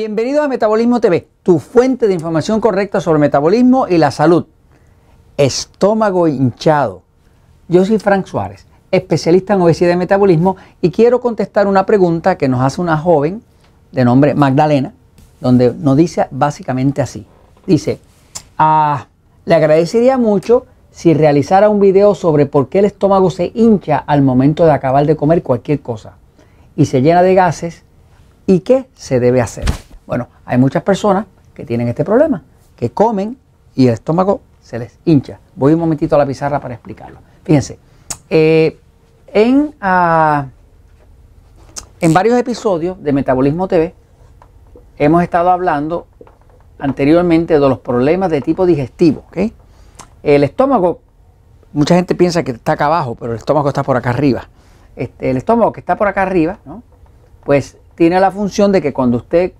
Bienvenido a Metabolismo TV, tu fuente de información correcta sobre metabolismo y la salud. Estómago hinchado. Yo soy Frank Suárez, especialista en obesidad y metabolismo, y quiero contestar una pregunta que nos hace una joven de nombre Magdalena, donde nos dice básicamente así. Dice, ah, le agradecería mucho si realizara un video sobre por qué el estómago se hincha al momento de acabar de comer cualquier cosa y se llena de gases y qué se debe hacer. Bueno, hay muchas personas que tienen este problema, que comen y el estómago se les hincha. Voy un momentito a la pizarra para explicarlo. Fíjense, eh, en, ah, en varios episodios de Metabolismo TV hemos estado hablando anteriormente de los problemas de tipo digestivo. El estómago, mucha gente piensa que está acá abajo, pero el estómago está por acá arriba. Este, el estómago que está por acá arriba, ¿no? pues tiene la función de que cuando usted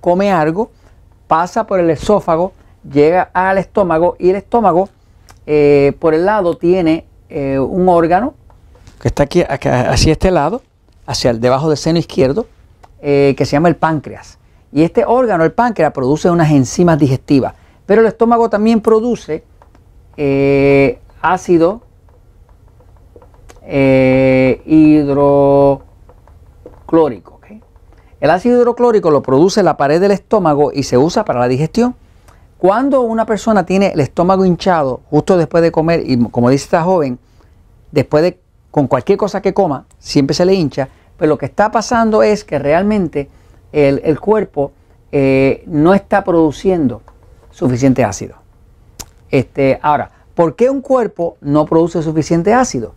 come algo, pasa por el esófago, llega al estómago y el estómago eh, por el lado tiene eh, un órgano que está aquí hacia este lado, hacia el debajo del seno izquierdo, eh, que se llama el páncreas. Y este órgano, el páncreas, produce unas enzimas digestivas, pero el estómago también produce ácido hidroclórico. El ácido hidroclórico lo produce la pared del estómago y se usa para la digestión. Cuando una persona tiene el estómago hinchado justo después de comer, y como dice esta joven, después de con cualquier cosa que coma, siempre se le hincha, pero pues lo que está pasando es que realmente el, cuerpo eh, no está produciendo suficiente ácido. Este, ahora, ¿por qué un cuerpo no produce suficiente ácido?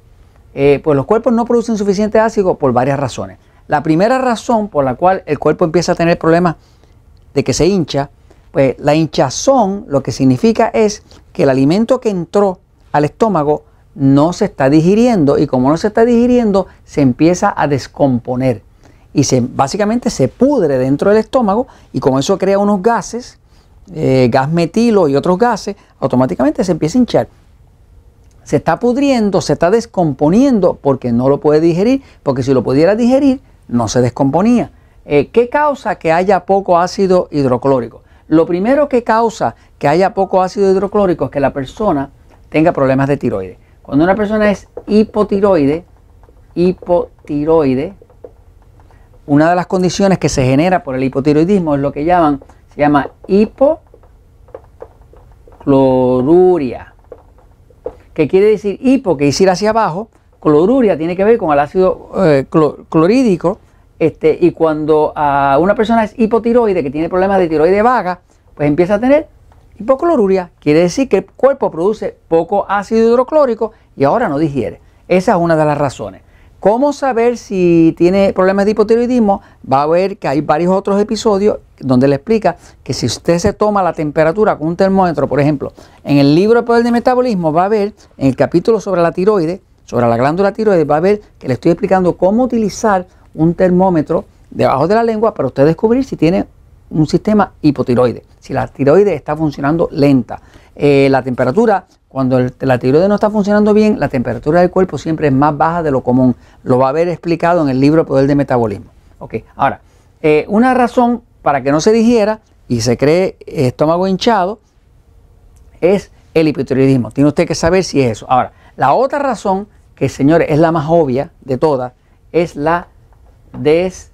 Eh, pues los cuerpos no producen suficiente ácido por varias razones. La primera razón por la cual el cuerpo empieza a tener problemas de que se hincha, pues la hinchazón lo que significa es que el alimento que entró al estómago no se está digiriendo y como no se está digiriendo se empieza a descomponer y se, básicamente se pudre dentro del estómago y con eso crea unos gases, eh, gas metilo y otros gases, automáticamente se empieza a hinchar. Se está pudriendo, se está descomponiendo porque no lo puede digerir, porque si lo pudiera digerir no se descomponía. Eh, ¿Qué causa que haya poco ácido hidroclórico? Lo primero que causa que haya poco ácido hidroclórico es que la persona tenga problemas de tiroides. Cuando una persona es hipotiroide, hipotiroide, una de las condiciones que se genera por el hipotiroidismo es lo que llaman, se llama hipocloruria, que quiere decir hipo, que es ir hacia abajo, Cloruria tiene que ver con el ácido eh, clorídico Este, y cuando a una persona es hipotiroide, que tiene problemas de tiroides vaga, pues empieza a tener hipocloruria. Quiere decir que el cuerpo produce poco ácido hidroclórico y ahora no digiere. Esa es una de las razones. ¿Cómo saber si tiene problemas de hipotiroidismo? Va a ver que hay varios otros episodios donde le explica que si usted se toma la temperatura con un termómetro, por ejemplo, en el libro de Poder de Metabolismo va a ver en el capítulo sobre la tiroides sobre la glándula tiroides, va a ver que le estoy explicando cómo utilizar un termómetro debajo de la lengua para usted descubrir si tiene un sistema hipotiroide, si la tiroides está funcionando lenta. Eh, la temperatura, cuando la tiroide no está funcionando bien, la temperatura del cuerpo siempre es más baja de lo común. Lo va a haber explicado en el libro Poder de Metabolismo. Ok, ahora, eh, una razón para que no se digiera y se cree estómago hinchado es el hipotiroidismo. Tiene usted que saber si es eso. Ahora, la otra razón que señores es la más obvia de todas, es la deshidratación,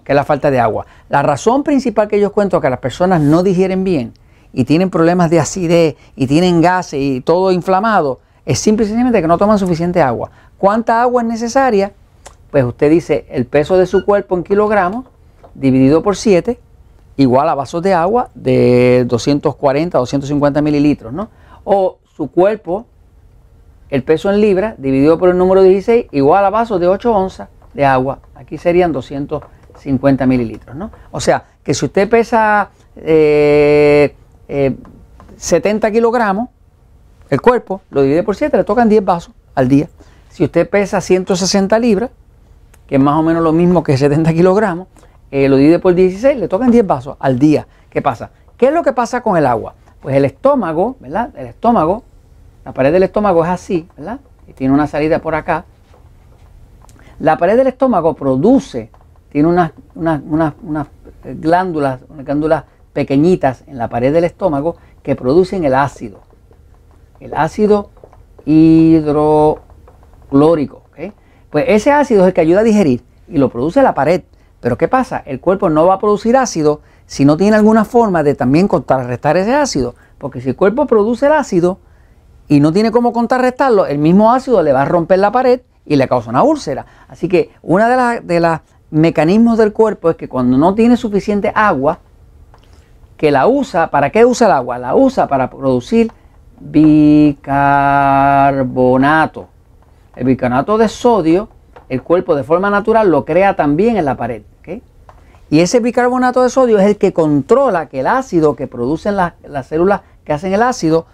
que es la falta de agua. La razón principal que yo cuento que las personas no digieren bien y tienen problemas de acidez y tienen gases y todo inflamado, es simplemente que no toman suficiente agua. ¿Cuánta agua es necesaria? Pues usted dice el peso de su cuerpo en kilogramos dividido por 7 igual a vasos de agua de 240 250 mililitros, ¿no? O su cuerpo, el peso en libra dividido por el número 16, igual a vasos de 8 onzas de agua. Aquí serían 250 mililitros, ¿no? O sea, que si usted pesa 70 eh, eh, kilogramos, el cuerpo lo divide por 7, le tocan 10 vasos al día. Si usted pesa 160 libras, que es más o menos lo mismo que 70 kilogramos, eh, lo divide por 16, le tocan 10 vasos al día. ¿Qué pasa? ¿Qué es lo que pasa con el agua? Pues el estómago, ¿verdad? El estómago, la pared del estómago es así, ¿verdad? Y tiene una salida por acá. La pared del estómago produce, tiene unas, unas, glándulas, unas glándulas pequeñitas en la pared del estómago que producen el ácido. El ácido hidroclórico. Pues ese ácido es el que ayuda a digerir y lo produce la pared. Pero ¿qué pasa? El cuerpo no va a producir ácido si no tiene alguna forma de también contrarrestar ese ácido. Porque si el cuerpo produce el ácido y no tiene cómo contrarrestarlo, el mismo ácido le va a romper la pared y le causa una úlcera. Así que uno de los mecanismos del cuerpo es que cuando no tiene suficiente agua, que la usa, ¿para qué usa el agua? La usa para producir bicarbonato. El bicarbonato de sodio, el cuerpo de forma natural lo crea también en la pared. Y ese bicarbonato de sodio es el que controla que el ácido que producen las, células que hacen el ácido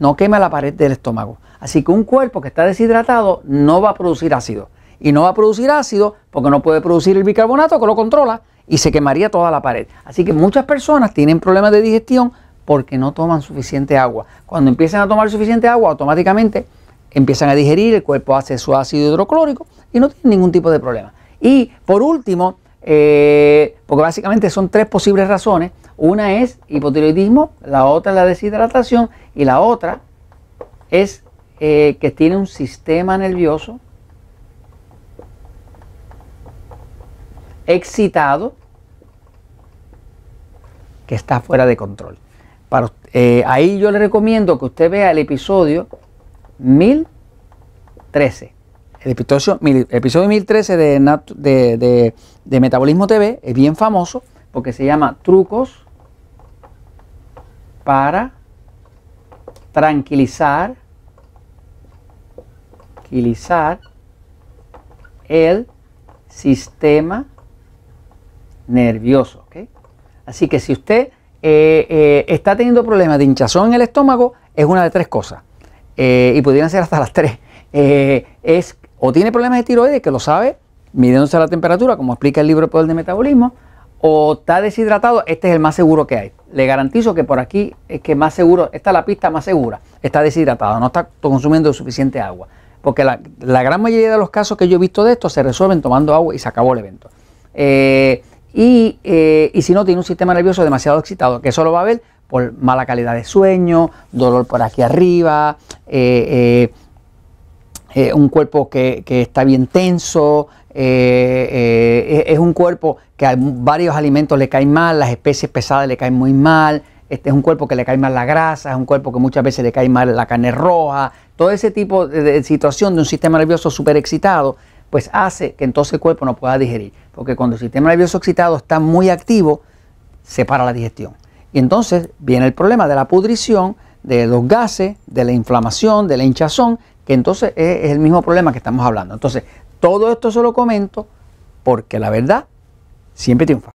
no queme la pared del estómago. Así que un cuerpo que está deshidratado no va a producir ácido. Y no va a producir ácido porque no puede producir el bicarbonato que lo controla y se quemaría toda la pared. Así que muchas personas tienen problemas de digestión porque no toman suficiente agua. Cuando empiezan a tomar suficiente agua, automáticamente empiezan a digerir, el cuerpo hace su ácido hidroclórico y no tienen ningún tipo de problema. Y por último, eh, porque básicamente son tres posibles razones. Una es hipotiroidismo, la otra es la deshidratación y la otra es eh, que tiene un sistema nervioso excitado que está fuera de control. Eh, ahí yo le recomiendo que usted vea el episodio 1013 el episodio, 1013 de, de, Metabolismo TV es bien famoso porque se llama Trucos para tranquilizar, tranquilizar el sistema nervioso. Así que si usted eh, eh, está teniendo problemas de hinchazón en el estómago, es una de tres cosas. Eh, y pudieran ser hasta las tres. es o tiene problemas de tiroides, que lo sabe, midiéndose la temperatura, como explica el libro el de Metabolismo, o está deshidratado, este es el más seguro que hay. Le garantizo que por aquí es que más seguro, esta es la pista más segura, está deshidratado, no está consumiendo suficiente agua. Porque la, gran mayoría de los casos que yo he visto de esto se resuelven tomando agua y se acabó el evento. Eh, eh, y, si no, tiene un sistema nervioso demasiado excitado, que eso lo va a ver por mala calidad de sueño, dolor por aquí arriba, eh, eh, un cuerpo que, está bien tenso, eh, eh, es un cuerpo que a varios alimentos le cae mal, las especies pesadas le caen muy mal, este es un cuerpo que le cae mal la grasa, es un cuerpo que muchas veces le cae mal la carne roja, todo ese tipo de, de situación de un sistema nervioso súper excitado, pues hace que entonces el cuerpo no pueda digerir, porque cuando el sistema nervioso excitado está muy activo, se para la digestión. Y entonces viene el problema de la pudrición, de los gases, de la inflamación, de la hinchazón, que entonces es el mismo problema que estamos hablando. Entonces, todo esto se lo comento porque la verdad siempre triunfa.